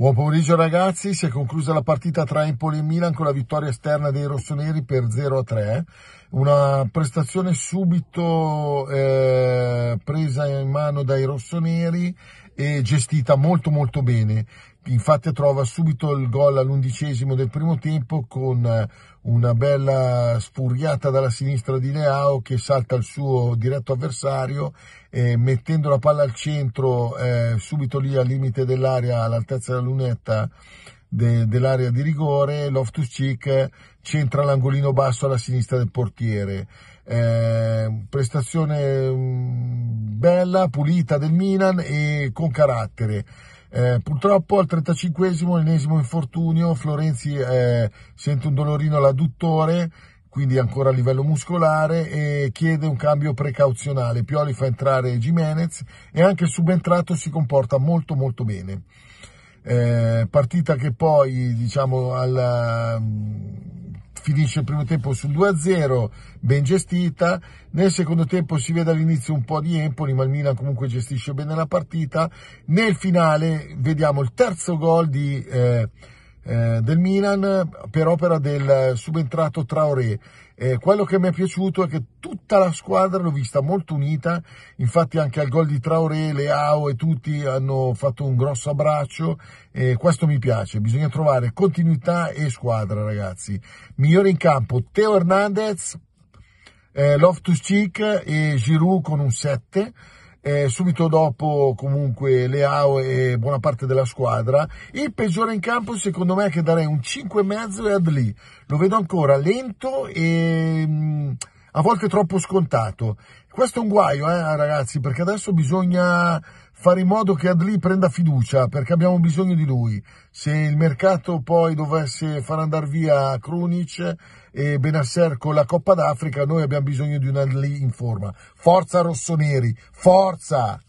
Buon pomeriggio ragazzi, si è conclusa la partita tra Empoli e Milan con la vittoria esterna dei rossoneri per 0-3 una prestazione subito eh, presa in mano dai rossoneri e gestita molto molto bene. Infatti trova subito il gol all'undicesimo del primo tempo con eh, una bella sfuriata dalla sinistra di Leao che salta il suo diretto avversario e eh, mettendo la palla al centro eh, subito lì al limite dell'area all'altezza della lunetta de, dell'area di rigore, Loftus Cheek centra l'angolino basso alla sinistra del portiere. Eh, prestazione mm, bella, pulita del Milan e con carattere. Eh, purtroppo al 35esimo, ennesimo infortunio, Florenzi eh, sente un dolorino all'adduttore, quindi ancora a livello muscolare, e chiede un cambio precauzionale. Pioli fa entrare Jimenez e anche il subentrato si comporta molto molto bene. Eh, partita che poi diciamo al, mm, finisce il primo tempo sul 2-0, ben gestita, nel secondo tempo si vede all'inizio un po' di Empoli, ma il Milan comunque gestisce bene la partita, nel finale vediamo il terzo gol di, eh, eh, del Milan per opera del subentrato Traoré. Eh, quello che mi è piaciuto è che tutta la squadra l'ho vista molto unita, infatti anche al gol di Traoré, Leao e tutti hanno fatto un grosso abbraccio e questo mi piace, bisogna trovare continuità e squadra ragazzi. Migliore in campo Teo Hernandez, eh, Loftus Cheek e Giroud con un 7. Eh, subito dopo comunque Leao e buona parte della squadra il peggiore in campo secondo me che darei un 5,5 è Adli lo vedo ancora lento e mm, a volte troppo scontato. Questo è un guaio, eh, ragazzi, perché adesso bisogna fare in modo che Adli prenda fiducia, perché abbiamo bisogno di lui. Se il mercato poi dovesse far andare via Krunic e Benasser con la Coppa d'Africa, noi abbiamo bisogno di un Adli in forma. Forza rossoneri, forza!